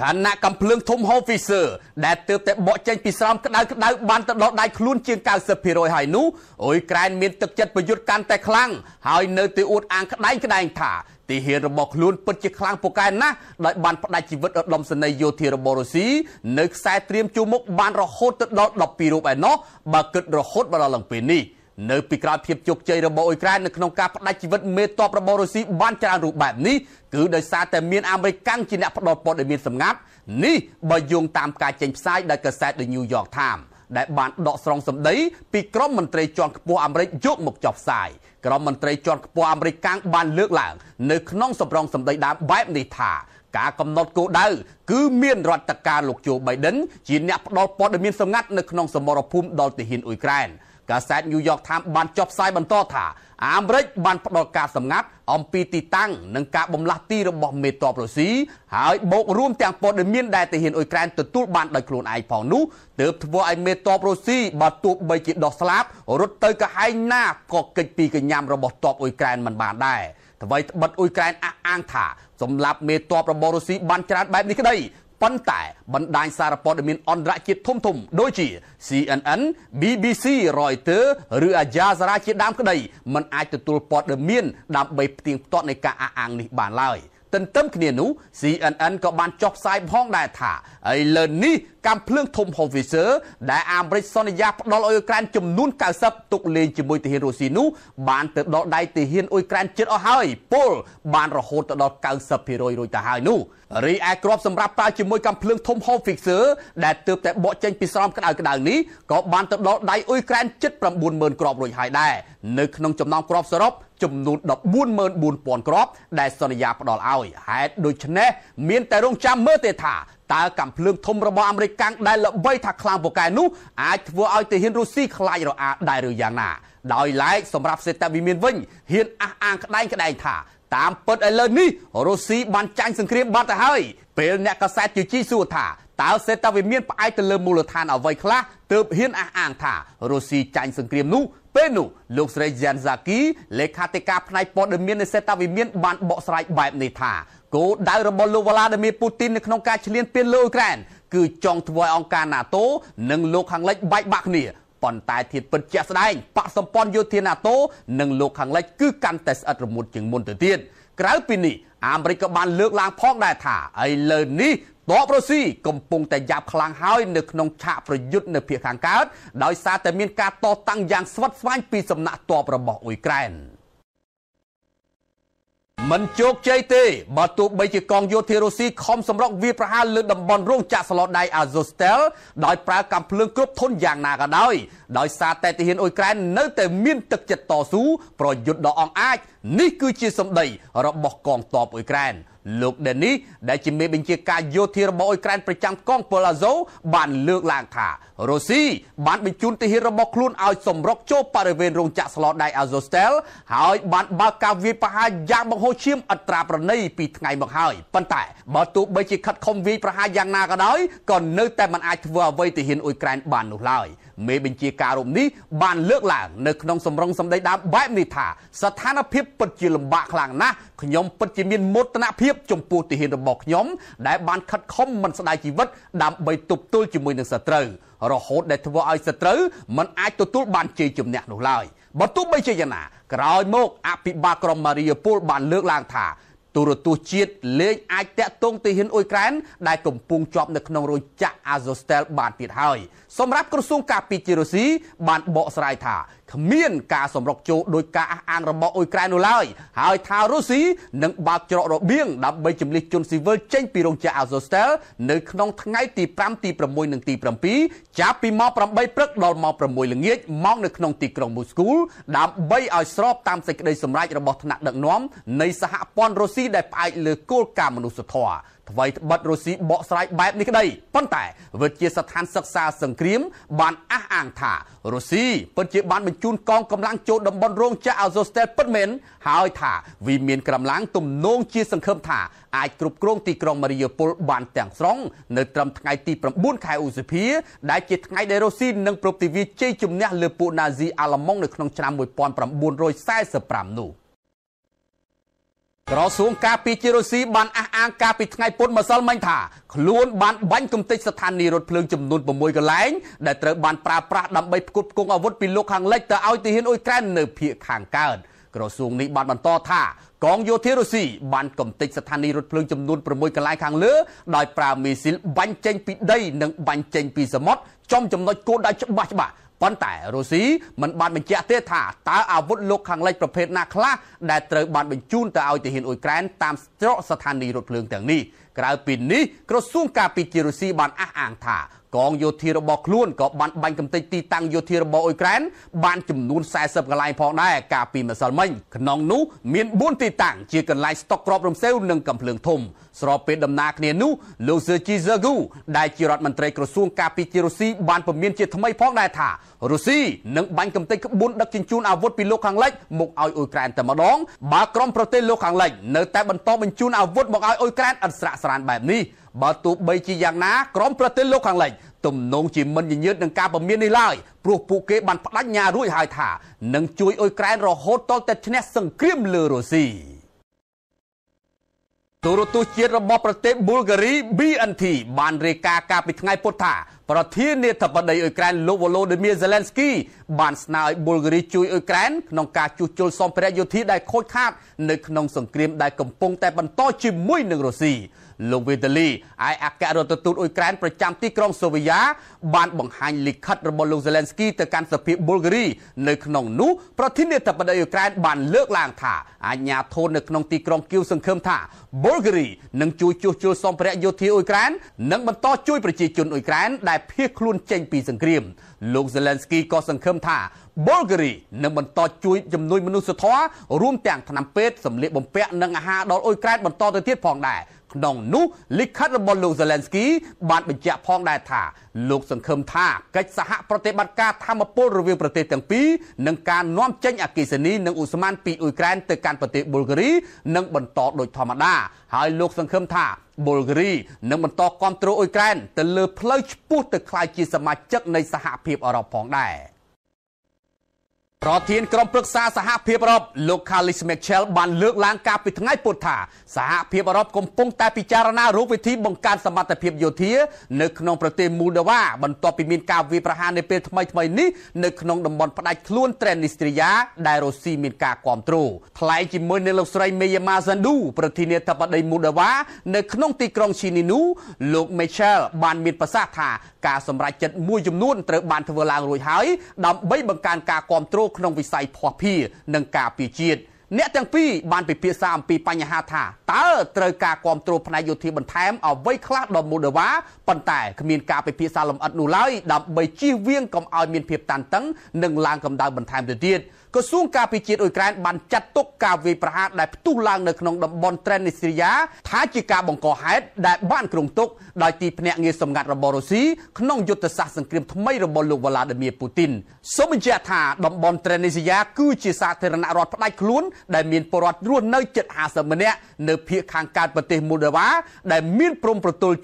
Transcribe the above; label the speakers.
Speaker 1: ខណៈកំភ្លើងធំហូហ្វីសឺដែលទើបតែបកចេញពីស្រោមក្តៅក្តៅបានទៅដល់ដៃខ្លួន ជាង90%ហើយនោះអ៊ុយក្រែនមានទឹកចិត្តប្រយុទ្ធកាន់តែខ្លាំងហើយនៅតែអួតអាងក្តែងក្តែងថាទីហ៊ានរបស់ខ្លួនពិតជាខ្លាំងពូកែណាស់ដោយបានផ្ដាច់ជីវិតឧត្តមសេនីយ៍យោធារបស់រុស្ស៊ីនៅខ្សែត្រៀមជួរមុខបានរហូតទៅដល់12រូបឯណោះបើគិតរហូតមកដល់ឡើងពេលនេះ។នៅពីក្រោយភាពជោគជ័យរបស់អ៊ុយក្រែននៅក្នុងការផ្ដាច់ជីវិតមេតបរបស់រុស្ស៊ីបានច្រើនរូបបែបនេះគឺដោយសារតែមានអាមេរិកកាំងជាអ្នកផ្ដល់ព័ត៌មានសម្ងាត់នេះបើយោងតាមការចេញផ្សាយដោយកាសែត The New York Times ដែលបានដកស្រង់សម្ដីពីក្រមមន្ត្រីជាន់ខ្ពស់អាមេរិកយកមកចុះផ្សាយក្រមមន្ត្រីជាន់ខ្ពស់អាមេរិកកាំងបានលើកឡើងនៅក្នុងសម្រងសម្ដីដើមបែបនេះថាការកំណត់គោលដៅគឺមានរដ្ឋាភិបាលលោកជូបៃដិនជាអ្នកផ្ដល់ព័ត៌មានសម្ងាត់នៅក្នុងសមរភូមិដល់ទាហានអ៊ុយក្រែន។កាសែត New York Times បានចុះផ្សាយបន្តថាអាមេរិកបានផ្ដល់ការសម្ងាត់ អំពីទីតាំងនិងការបំលាស់ទីរបស់មេតបរុស្ស៊ីហើយបូករួមទាំងព័ត៌មានដែលទាហានអ៊ុយក្រែនទទួលបានដោយខ្លួនឯងផងនោះទើបធ្វើឲ្យមេតបរុស្ស៊ីបើទោះបីជាដោះស្លាប់រត់ទៅកន្លែងណាក៏គេចពីកញ្ញាំរបស់តបអ៊ុយក្រែនមិនបានដែរអ្វីត្បិតអ៊ុយក្រែនអះអាងថាសម្រាប់មេតបរបស់រុស្ស៊ីបានច្រើនបែបនេះក្តីប៉ុន្តែបណ្ដាញសារព័ត៌មានអន្តរជាតិធំធំដូចជា CNN BBC Reuters ឬ Al Jazeera ជាដើមក្តីมันអាចទទួលព័ត៌មានដើម្បីផ្ទៀងផ្ទាត់នៃការអះអាងនេះបានឡើយទន្ទឹមគ្នានោះ CNN ក៏បានចុះផ្សាយផងដែរថាឥឡូវនេះកម្មភ្លើងធំ Howitzer ដែលអាមេរិកសន្យាផ្ដល់អ៊ុយក្រែនចំនួន90ទុកលេងជាមួយទាហានរុស្ស៊ីនោះបានទៅដល់ដៃទាហានអ៊ុយក្រែនជិតអស់ហើយពល បានរហូតទៅដល់90%រួចទៅហើយនោះរីឯក្របសម្រាប់ប្រើជាមួយកម្មភ្លើងធំ Howitzer ដែលទើបតែបកចេញពីស្រោមក្តៅក្តៅនេះក៏បានទៅដល់ដៃអ៊ុយក្រែនជិត90000គ្រាប់រួចហើយដែរនៅក្នុងចំណោមគ្រាប់សរុបចំនួន144,000គ្រាប់ ដែលសន្យាផ្ដល់ឲ្យហេតុដូច្នេះមានតែរងចាំមើលទេថាតើកំភ្លើង ធំរបស់អាមេរិកកាំងដែលល្បីថាខ្លាំងពូកែនោះអាចធ្វើឲ្យទាហានរុស្ស៊ីខ្លាចរអាដែរឬយ៉ាងណាដោយឡែកសម្រាប់សេតវិមានវិញហ៊ានអះអាងក្តែងក្តែងថាតាមពិតឥឡូវនេះរុស្ស៊ីបានចាញ់សង្គ្រាមបាត់ទៅហើយពេលអ្នកកសែតជជីសួរថាតើសេតវិមានផ្អែកទៅលើមូលដ្ឋានអ្វីខ្លះទើបហ៊ានអះអាងថារុស្ស៊ីចាញ់សង្គ្រាមនោះពេលនោះលោកស្រីយ៉ាន់សាគីលេខាធិការផ្នែកព័ត៌មាននៃសេតាវិមាន បានបកស្រាយបែបនេះថាគោលដៅរបស់លោកវ្លាឌីមៀពូទីននៅក្នុងការឈ្លានពានលើអ៊ុយក្រែនគឺចង់ធ្វើឲ្យអង្គការ NATO និងលោកខាងលិចបែកបាក់គ្នាប៉ុន្តែធៀបពិតជាក់ស្ដែងបកសម្ព័ន្ធយោធា NATO និងលោកខាងលិចគឺកាន់តែស្អិតរមួតជាងមុនទៅទៀតក្រៅពីនេះអាមេរិកក៏បានលើកឡើងផងដែរថាឥឡូវនេះតបរុស្ស៊ីកំពុងតែយ៉ាប់ខ្លាំងហើយនៅក្នុងឆាកប្រយុទ្ធនៅភាគខាងកើតដោយសារតែមានការតតាំងយ៉ាងស្វិតស្វាញពីសំណាក់ទ័ពរបស់អ៊ុយក្រែនមិនជោគជ័យទេបើទោះបីជាកងយោធារុស្ស៊ីខំសម្រុកវាប្រហារលើតំបន់រោងចក្រស្លូដៃអាសូស្តែលដោយប្រើកាំភ្លើងគ្រប់ធនយ៉ាងណាក៏ដោយដោយសារតែទាហានអ៊ុយក្រែននៅតែមានទឹកចិត្តតស៊ូប្រយុទ្ធដ៏អង់អាចនេះគឺជាសម្ដីរបស់កងទ័ពអ៊ុយក្រែនលោកដេនីដែលជាមេបញ្ជាការយោធារបស់អ៊ុយក្រែនប្រចាំកង ពលអាហ្សូ បានលើកឡើងថារុស្ស៊ីបានបញ្ជូនទាហានរបស់ខ្លួនឲ្យសម្រុកចូលបរិវេណរោងចក្រស្លដៃអាហ្សូស្ទែលហើយ បានបើកការវាយប្រហារយ៉ាងបង្ហូរឈាម អត្រាប្រណីពីថ្ងៃមកហើយប៉ុន្តែបើទោះបីជាខិតខំវាយប្រហារយ៉ាងណាក៏ដោយក៏នៅតែមិនអាចធ្វើអ្វីទាហានអ៊ុយក្រែន បាននោះឡើយមេបញ្ជាការរូបនេះបានលើកឡើងនៅក្នុងសម្រងសម្ដីដើមបែបនេះថាស្ថានភាពពិតជាលំបាកខ្លាំងណាស់ខ្ញុំពិតជាមានមោទនភាពចំពោះទាហានរបស់ខ្ញុំដែលបានខិតខំមិនស្ដាយជីវិតដើម្បីទប់ទល់ជាមួយនឹងសត្រូវរហូតដែលធ្វើឲ្យសត្រូវមិនអាចទទួលបានជ័យជំនះនោះឡើយបើទោះបីជាយ៉ាងណាក្រោយមកអភិបាលក្រុងម៉ារីយ៉ាពលបានលើកឡើងថាទូរទស្សន៍ជាតិលេងអាចតាក់ទងទៅហ៊ានអ៊ុយក្រែន ដែលកំពុងជាប់នៅក្នុងរោងចក្រ Azovstal បានទៀតហើយសម្រាប់ក្រសួងការពារជារុស្ស៊ីបានបកស្រាយថាគ្មានការសម្រុកចូលដោយការអះអាងរបស់អ៊ុយក្រែននោះឡើយហើយថារុស្ស៊ីនឹងបើកច្រករបៀងដើម្បីជម្លៀសជនស៊ីវិលចេញពីរោងចក្រ Azovstal នៅក្នុងថ្ងៃទី5ទី6និងទី7ចាប់ពីម៉ោង8ព្រឹកដល់ម៉ោង6ល្ងាចម៉ោងនៅក្នុងទីក្រុងមូស្គូដើម្បីឲ្យស្របតាមសេចក្តីសម្រេចរបស់ថ្នាក់ដឹកនាំនៃសហព័ន្ធរុស្ស៊ីស៊ីដែលផ្អែកលើគោលការណ៍មនុស្សធម៌អ្វីត្បិតរុស្ស៊ីបកស្រាយបែប នេះក្តីប៉ុន្តែវិទ្យាស្ថានសិក្សាសង្គ្រាមបានអះអាងថារុស្ស៊ីពិតជាបានបញ្ជូនកងកម្លាំងចូលតំបន់រោងចក្រអាសូស្ទែលពិតមែនហើយថាវាមានកម្លាំងទំនងជាសង្ឃឹមថាអាចគ្រប់គ្រងទីក្រុងមារីយ៉ាពលបានទាំងស្រុងនៅត្រឹមថ្ងៃទី9ខែឧសភា ដែលជាថ្ងៃដែលរុស្ស៊ីនឹងប្រតិវិជ័យជំនះលើពួកណាហ្ស៊ីអាល្លឺម៉ង់នៅក្នុងឆ្នាំ1945នោះក្រសួងការពារជាតិរុស្ស៊ីបានអះអាងការពីថ្ងៃពុធម្សិលមិញថាខ្លួនបានបាញ់កំទេចស្ថានីយ៍រថភ្លើងចំនួន6កន្លែងដែលត្រូវបានប្រើប្រាស់ដើម្បីផ្គត់ផ្គង់អាវុធពីលោកខាងលិចទៅឲ្យទាហានអ៊ុយក្រែននៅភូមិខាងកើតក្រសួងនេះបានបន្តថា កងយោធារុស្ស៊ីបានកំទេចស្ថានីយ៍រថភ្លើងចំនួន6កន្លែងខាងលើដោយប្រើមីស៊ីលបាញ់ចេញពីដីនិងបាញ់ចេញពីសមុទ្រចំចំណុចគោលដៅច្បាស់ច្បាស់ប៉ុន្តែរុស្ស៊ីមិនបានបញ្ជាក់ទេ ថាតើអាវុធលោកខាងលិចប្រភេទណាខ្លះដែលត្រូវបានបញ្ជូនទៅឲ្យទាហានអ៊ុយក្រែនតាមច្រកស្ថានីយ៍រថភ្លើងទាំងនេះក្រៅពីនេះក្រសួងការពារជាតិរុស្ស៊ីបានអះអាងថាកងយោធារបស់ខ្លួនក៏បានបាញ់កំទេចទីតាំងយោធារបស់អ៊ុយក្រែនបានចំនួន40កន្លែងផងដែរកាលពីម្សិលមិញក្នុងនោះមាន4ទីតាំងជាកន្លែងស្តុកគ្រាប់រំសេវនិងកំភ្លើងធំស្របពេលដំណើរគ្នានោះលោកស៊ឺជីហ្សឺហ្គូដែលជារដ្ឋមន្ត្រីក្រសួងការពារជារុស្ស៊ីបានពមៀនជាថ្មីផងដែរថារុស្ស៊ីនឹងបាញ់កំទេចក្បួនដឹកជញ្ជូនអាវុធពីលោកខាងលិចមកឲ្យអ៊ុយក្រែនតែម្ដងបើក្រុមប្រទេសលោកខាងលិចនៅតែបន្តបញ្ជូនអាវុធមកឲ្យអ៊ុយក្រែនឥតស្រាកស្រានបែបនេះបើទោះបីជាយ៉ាងណាក្រុមប្រទេសលោកខាងលិចទំនងជាមិនញញើតនឹងការបំមាននេះឡើយព្រោះពួកគេបានបដិញ្ញារួចហើយថានឹងជួយអ៊ុយក្រែនរហូតតទៅឈ្នះសង្គ្រាមលើរុស្ស៊ីទូរទស្សន៍ជាតិរបស់ប្រទេសប៊ុលហ្គារី BNT បានរាយការណ៍កាលពីថ្ងៃពុធថាប្រធានាធិបតីអ៊ុយក្រែនលោកវ៉ូឡូឌីមៀសេឡែនស្គីបានស្នើឲ្យប៊ុលហ្គារីជួយអ៊ុយក្រែនក្នុងការជួសជុលសម្ភារៈយោធាដែលខូចខាតនៅក្នុងសង្គ្រាមដែលកំពុងតែបន្តជាមួយនឹងរុស្ស៊ីលោកវេតាលីឯអគ្គរដ្ឋទូតអ៊ុយក្រែនប្រចាំទីក្រុងសូវីយ៉ាបានបង្ហាញលិខិតរបស់លោក Zelensky ទៅកាន់សភាប៊ុលហ្គារីនៅក្នុងនោះប្រធានាធិបតីអ៊ុយក្រែនបានលើកឡើងថាអាជ្ញាធរនៅក្នុងទីក្រុងគៀវសង្ឃឹមថាប៊ុលហ្គារីនឹងជួយជួសជុលសម្ភារៈយោធាអ៊ុយក្រែននិងបន្តជួយប្រជាជនអ៊ុយក្រែនដែលភៀសខ្លួនចេញ ពីសង្គ្រាមលោក Zelensky ក៏សង្ឃឹមថាប៊ុលហ្គារីនឹងបន្តជួយជំនួយមនុស្សធម៌រួមទាំងថ្នាំពេទ្យសម្លៀកបំពាក់និងអាហារដល់អ៊ុយក្រែនបន្តទៅទៀតផងដែរក្នុងនោះលិខិតរបស់លោក Zelensky បានបញ្ជាក់ផងដែរថាលោកសង្ឃឹមថាកិច្ចសហប្រតិបត្តិការធម្មពលរវាងប្រទេសទាំងពីរនិងការនាំចេញអគិសនីនិងឧស្ម័នពីអ៊ុយក្រែនទៅកាន់ប្រទេសប៊ុលហ្គារីនឹងបន្តដោយធម្មតាហើយលោកសង្ឃឹមថាប៊ុលហ្គារីនឹងបន្តគ្រប់គ្រងអ៊ុយក្រែនទៅលើផ្លូវឆ្ពោះទៅក្លាយជាសមាជិកនៃសហភាពអឺរ៉ុបផងដែរ។ប្រធានក្រុមប្រឹក្សាសហភាពអឺរ៉ុបលោក Khalid Mitchell បានលើកឡើងកាលពីថ្ងៃពុធថាសហភាពអឺរ៉ុបកំពុងតែពិចារណារូបវិធីបង្កើនសមត្ថភាពយោធានៅក្នុងប្រទេសមូលដាវ៉ាបន្ទាប់ពីមានការវាយប្រហារនៅពេលថ្មីថ្មីនេះនៅក្នុងតំបន់ផ្ដាច់ខ្លួនត្រេនីស្ទ្រីយ៉ាដែលរុស្ស៊ីមានការគ្រប់គ្រងថ្លែងជាមួយនឹងលោកស្រី Meyama Sandu ប្រធានាធិបតីមូលដាវ៉ានៅក្នុងទីក្រុង Chisinau លោក Mitchell បាន មានប្រសាសន៍ថាការសម្រេចចិត្តមួយចំនួនត្រូវបានធ្វើឡើងរួចហើយដើម្បីបង្កើនការគ្រប់គ្រងក្នុងវិស័យភ័ស្តុភារនិងការពារជាតិអ្នកទាំងពីរបាន ពិភាក្សាអំពីបញ្ហាថាតើត្រូវការគ្រប់គ្រងផ្នែកយោធាបន្ថែម អ្វីខ្លះដល់មូលដេវ៉ាប៉ុន្តែគ្មានការពិភាក្សាលម្អិតនោះឡើយដើម្បីជៀសវាងកុំឲ្យមានភាពតានតឹងនិងឡើងកម្ដៅបន្ថែមទៅទៀត។ក្រសួងការពារជាតិអ៊ុយក្រែនបានចាត់ទុកការវាយប្រហារដែលផ្ទុះឡើងនៅក្នុងតំបន់ត្រេននីស្រីយ៉ាថាជាការបង្កហេតុដែលបានគ្រោងទុកដោយទីភ្នាក់ងារសម្ងាត់របស់រុស្ស៊ីក្នុងយុទ្ធសាស្ត្រសង្គ្រាមថ្មីរបស់លោកវ្លាឌីមៀពូទីនសូមបញ្ជាក់ថាតំបន់ត្រេននីស្រីយ៉ាគឺជាសាធារណរដ្ឋផ្ដាច់ខ្លួនដែលមានពលរដ្ឋរស់នៅជិត50ម្នាក់នៅភូមិខាងកើតប្រទេសមូលដាវ៉ាដែលមានព្រំប្រទល់